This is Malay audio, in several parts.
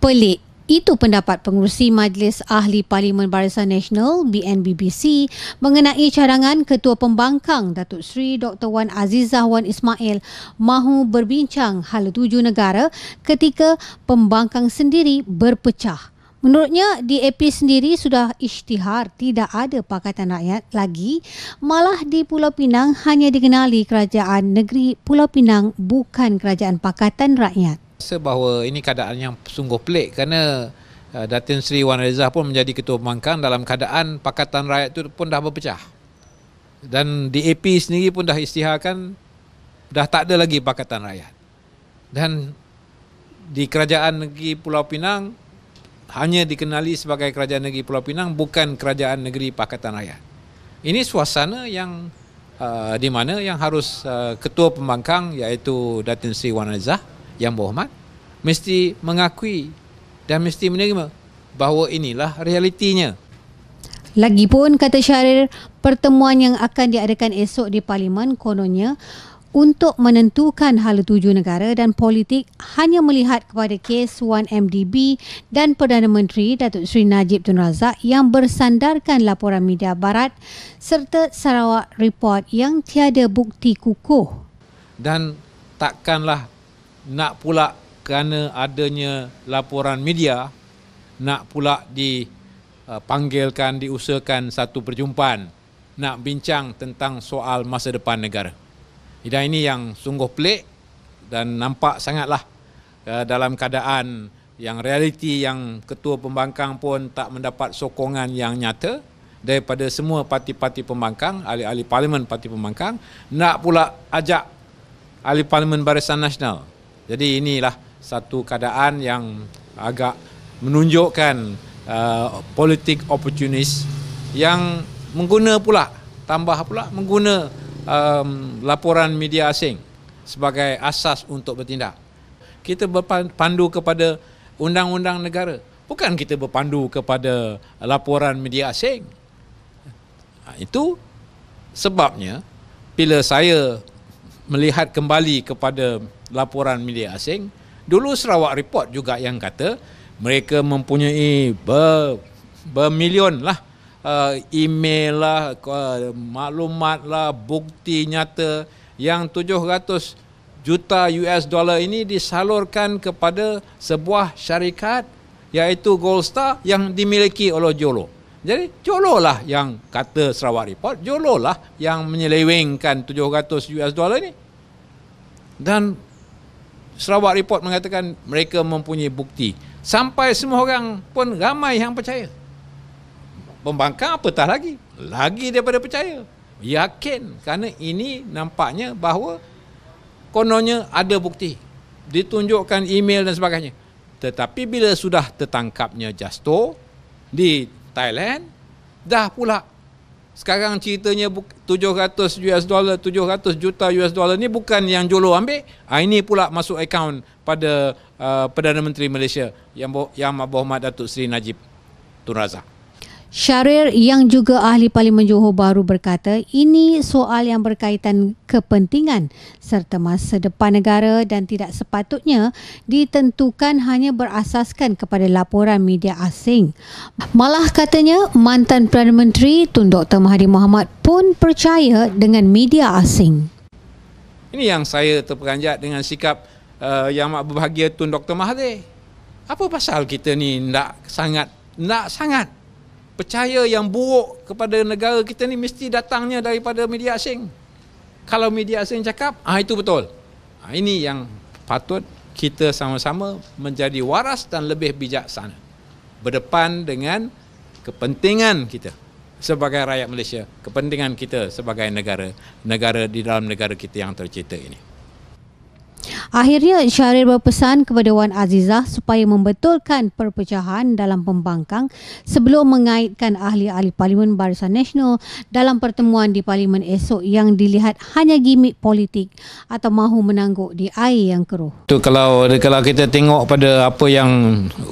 pelik. Itu pendapat pengurusi Majlis Ahli Parlimen Barisan Nasional BNBBC mengenai cadangan Ketua Pembangkang Datuk Seri Dr. Wan Azizah Wan Ismail mahu berbincang hal tujuh negara ketika pembangkang sendiri berpecah. Menurutnya, DAP sendiri sudah isytihar tidak ada Pakatan Rakyat lagi, malah di Pulau Pinang hanya dikenali kerajaan negeri Pulau Pinang bukan kerajaan Pakatan Rakyat. Saya bahawa ini keadaan yang sungguh pelik kerana uh, Datin Sri Wan Reza pun menjadi ketua pembangkang dalam keadaan Pakatan Rakyat itu pun dah berpecah. Dan DAP sendiri pun dah istiharkan dah tak ada lagi Pakatan Rakyat. Dan di kerajaan negeri Pulau Pinang hanya dikenali sebagai kerajaan negeri Pulau Pinang bukan kerajaan negeri Pakatan Rakyat. Ini suasana yang uh, di mana yang harus uh, ketua pembangkang iaitu Datin Sri Wan Reza yang berhormat mesti mengakui dan mesti menerima bahawa inilah realitinya. Lagipun kata Syahrir, pertemuan yang akan diadakan esok di parlimen kononnya untuk menentukan hal tuju negara dan politik hanya melihat kepada kes 1MDB dan Perdana Menteri Datuk Seri Najib Tun Razak yang bersandarkan laporan media barat serta Sarawak report yang tiada bukti kukuh. Dan takkanlah nak pula kerana adanya laporan media nak pula dipanggilkan uh, diusahakan satu perjumpaan nak bincang tentang soal masa depan negara. Dan ini yang sungguh pelik dan nampak sangatlah uh, dalam keadaan yang realiti yang ketua pembangkang pun tak mendapat sokongan yang nyata daripada semua parti-parti pembangkang, ahli-ahli parlimen parti pembangkang nak pula ajak ahli parlimen Barisan Nasional. Jadi inilah satu keadaan yang agak menunjukkan uh, politik opportunis yang mengguna pula tambah pula mengguna um, laporan media asing sebagai asas untuk bertindak. Kita berpandu kepada undang-undang negara. Bukan kita berpandu kepada laporan media asing. Ha, itu sebabnya bila saya melihat kembali kepada laporan media asing, dulu Sarawak report juga yang kata mereka mempunyai ber, bermilion lah uh, email lah uh, maklumat lah bukti nyata yang 700 juta US dollar ini disalurkan kepada sebuah syarikat iaitu Gold Star yang dimiliki oleh Jolo. Jadi Jolo lah yang kata Sarawak Report, Jolo lah yang menyelewengkan 700 US dollar ini. Dan Sarawak report mengatakan mereka mempunyai bukti sampai semua orang pun ramai yang percaya pembangkang apatah lagi lagi daripada percaya yakin kerana ini nampaknya bahawa kononnya ada bukti ditunjukkan email dan sebagainya tetapi bila sudah tertangkapnya Justo di Thailand dah pula sekarang ceritanya 700 US dollar, 700 juta US dollar ni bukan yang Jolo ambil. Ha, ini pula masuk akaun pada uh, Perdana Menteri Malaysia yang Yang Mahathir Datuk Seri Najib Tun Razak. Syarir yang juga ahli Parlimen Johor baru berkata ini soal yang berkaitan kepentingan serta masa depan negara dan tidak sepatutnya ditentukan hanya berasaskan kepada laporan media asing. Malah katanya mantan Perdana Menteri Tun Dr. Mahathir Mohamad pun percaya dengan media asing. Ini yang saya terperanjat dengan sikap uh, yang amat berbahagia Tun Dr. Mahathir. Apa pasal kita ni tidak sangat, tidak sangat percaya yang buruk kepada negara kita ni mesti datangnya daripada media asing. Kalau media asing cakap, ah itu betul. Ah ini yang patut kita sama-sama menjadi waras dan lebih bijaksana. Berdepan dengan kepentingan kita sebagai rakyat Malaysia, kepentingan kita sebagai negara, negara di dalam negara kita yang tercinta ini. Akhirnya Syahrir berpesan kepada Wan Azizah supaya membetulkan perpecahan dalam pembangkang sebelum mengaitkan ahli-ahli Parlimen Barisan Nasional dalam pertemuan di Parlimen esok yang dilihat hanya gimmick politik atau mahu menangguk di air yang keruh. Itu kalau kalau kita tengok pada apa yang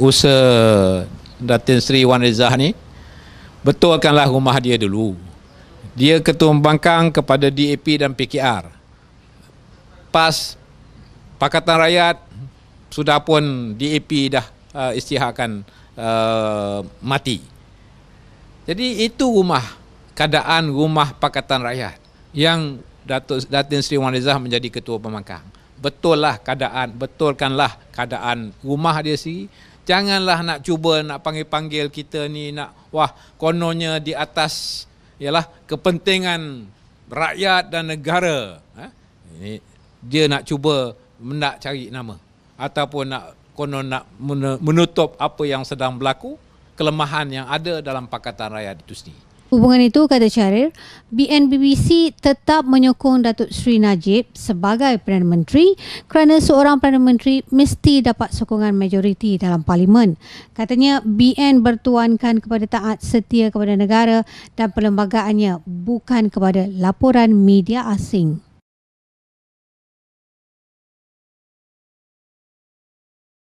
usaha Datin Sri Wan Azizah ni betulkanlah rumah dia dulu. Dia ketua pembangkang kepada DAP dan PKR. PAS Pakatan Rakyat sudah pun DAP dah uh, istiharkan uh, mati. Jadi itu rumah keadaan rumah Pakatan Rakyat yang Datuk Datin Sri Wan Rizah menjadi ketua pemangkang. Betullah keadaan, betulkanlah keadaan rumah dia sendiri. Janganlah nak cuba nak panggil-panggil kita ni nak wah kononnya di atas ialah kepentingan rakyat dan negara. Ha? Ini dia nak cuba nak cari nama ataupun nak konon nak menutup apa yang sedang berlaku kelemahan yang ada dalam pakatan rakyat itu sendiri. Hubungan itu kata Syarir, BNBBC tetap menyokong Datuk Seri Najib sebagai Perdana Menteri kerana seorang Perdana Menteri mesti dapat sokongan majoriti dalam parlimen. Katanya BN bertuankan kepada taat setia kepada negara dan perlembagaannya bukan kepada laporan media asing.